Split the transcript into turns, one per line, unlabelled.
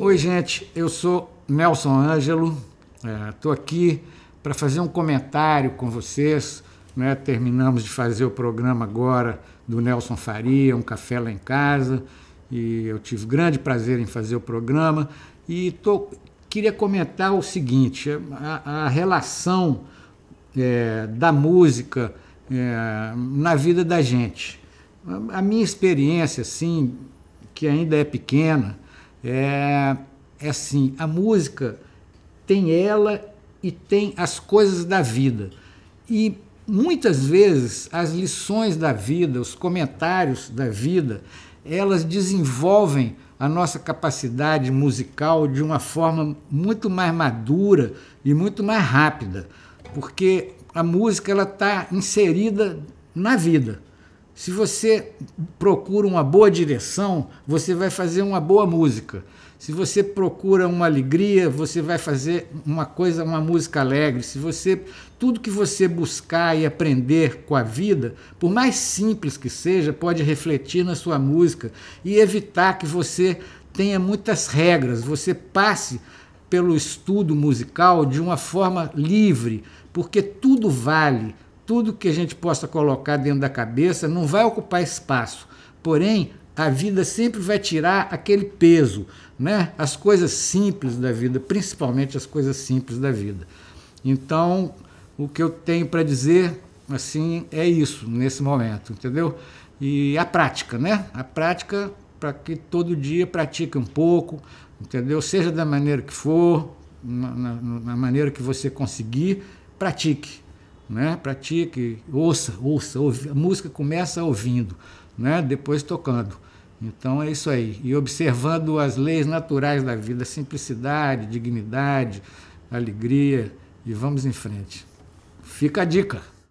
Oi, gente, eu sou Nelson Ângelo, estou é, aqui para fazer um comentário com vocês. Né? Terminamos de fazer o programa agora do Nelson Faria, Um Café Lá em Casa, e eu tive grande prazer em fazer o programa. E estou queria comentar o seguinte: a, a relação é, da música é, na vida da gente. A, minha experiência, assim, que ainda é pequena, é, é assim: a música tem ela e tem as coisas da vida. E muitas vezes as lições da vida, os comentários da vida, elas desenvolvem a nossa capacidade musical de uma forma muito mais madura e muito mais rápida, porque a música ela está inserida na vida. Se você procura uma boa direção, você vai fazer uma boa música. Se você procura uma alegria, você vai fazer uma coisa, uma música alegre. Se você tudo que você buscar e aprender com a vida, por mais simples que seja, pode refletir na sua música e evitar que você tenha muitas regras, você passe pelo estudo musical de uma forma livre, porque tudo vale, tudo que a gente possa colocar dentro da cabeça não vai ocupar espaço. Porém, a vida sempre vai tirar aquele peso, né? As coisas simples da vida, principalmente as coisas simples da vida. Então, o que eu tenho para dizer, assim, é isso nesse momento, entendeu? E a prática, né? A prática para que todo dia pratique um pouco, entendeu? Seja da maneira que for, na, na, na maneira que você conseguir, pratique né? pratique, ouça, ouça, ouve. a música começa ouvindo, né? depois tocando. Então é isso aí. E observando as leis naturais da vida, simplicidade, dignidade, alegria, e vamos em frente. Fica a dica.